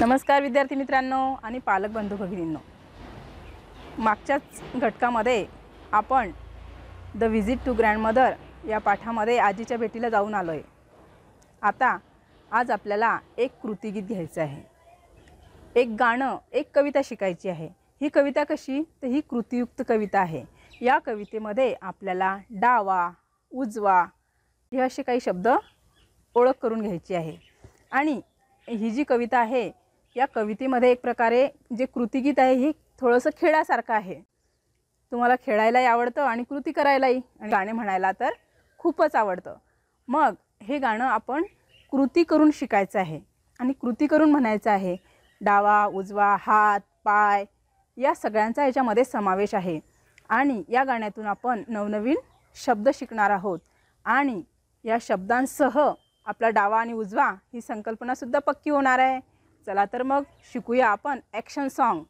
नमस्कार विद्यार्थी मित्रांनो आणि पालक बंधू भगिनींनो मागच्याच घटकामध्ये आपण the visit to grandmother या पाठामध्ये आजीच्या भेटीला जाऊन आलो आहे आता आज आपल्याला एक कृतीगीत घ्यायचं आहे एक गाणं एक कविता शिकायची आहे ही कविता कशी तर ही कृतीयुक्त कविता आहे या कवितेमध्ये आपल्याला डावा उजवा हे असे काही शब्द ओळख करून घ्यायची आहे आणि ही जी कविता आहे या कवितेमध्ये एक प्रकारे जे कृतिगीत आहे ही थोडंसं खेळासारखं आहे तुम्हाला खेळायलाही आवडतं आणि कृती करायलाही आणि गाणे म्हणायला तर खूपच आवडतं मग हे गाणं आपण कृती करून शिकायचं आहे आणि कृती करून म्हणायचं आहे डावा उजवा हात पाय या सगळ्यांचा याच्यामध्ये समावेश आहे आणि या गाण्यातून आपण नवनवीन शब्द शिकणार आहोत आणि या शब्दांसह आपला डावा आणि उजवा ही संकल्पनासुद्धा पक्की होणार आहे चला तर मग शिकूया आपण ॲक्शन सॉन्ग